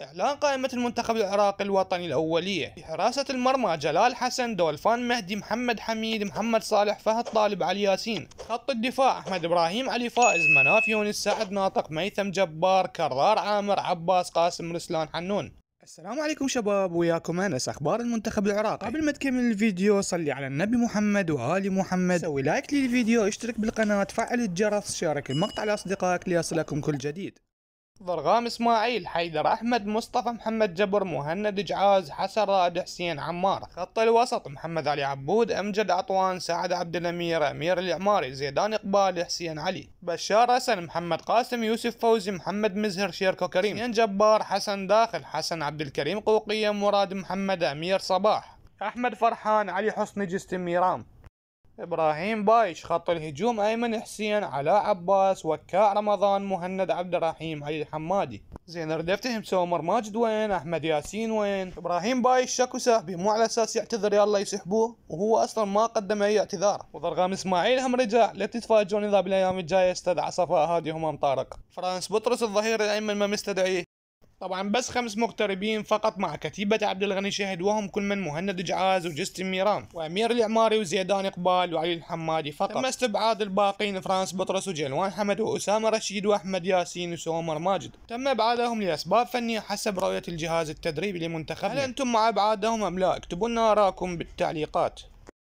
إعلان قائمة المنتخب العراقي الوطني الأولية بحراسة المرمى جلال حسن دولفان مهدي محمد حميد محمد صالح فهد طالب علي ياسين خط الدفاع أحمد إبراهيم علي فائز مناف يونس سعد ناطق ميثم جبار كرار عامر عباس قاسم رسلان حنون السلام عليكم شباب وياكم انس اخبار المنتخب العراقي قبل ما تكمل الفيديو صلي على النبي محمد وال محمد سوي لايك للفيديو اشترك بالقناه فعل الجرس شارك المقطع لاصدقائك ليصلكم كل جديد ضرغام اسماعيل حيدر احمد مصطفى محمد جبر مهند جعاز حسن راد حسين عمار خط الوسط محمد علي عبود امجد عطوان سعد عبد الامير امير العماري زيدان اقبال حسين علي بشار حسن محمد قاسم يوسف فوزي محمد مزهر شيركو كريم حسين جبار حسن داخل حسن عبد الكريم قوقية مراد محمد امير صباح احمد فرحان علي حسني جست ميرام ابراهيم بايش خط الهجوم ايمن حسين علاء عباس وكاء رمضان مهند عبد الرحيم علي الحمادي زين رديفته سومر ماجد وين احمد ياسين وين ابراهيم بايش شكو سهبي مو على اساس يعتذر يلا يسحبوه وهو اصلا ما قدم اي اعتذار وضرغام اسماعيل هم رجع لا تتفاجئون اذا بالايام الجايه استدعى صفاء هادي همام طارق فرانس بطرس الظهير الايمن ما مستدعيه طبعا بس خمس مغتربين فقط مع كتيبة عبد الغني شهد وهم كل من مهند جعاز وجستن ميران وامير العماري وزيدان اقبال وعلي الحمادي فقط تم استبعاد الباقين فرانس بطرس وجلوان حمد واسامه رشيد واحمد ياسين وسومر ماجد تم ابعادهم لاسباب فنيه حسب رؤيه الجهاز التدريبي لمنتخبنا هل انتم مع ابعادهم ام لا اكتبوا لنا اراكم بالتعليقات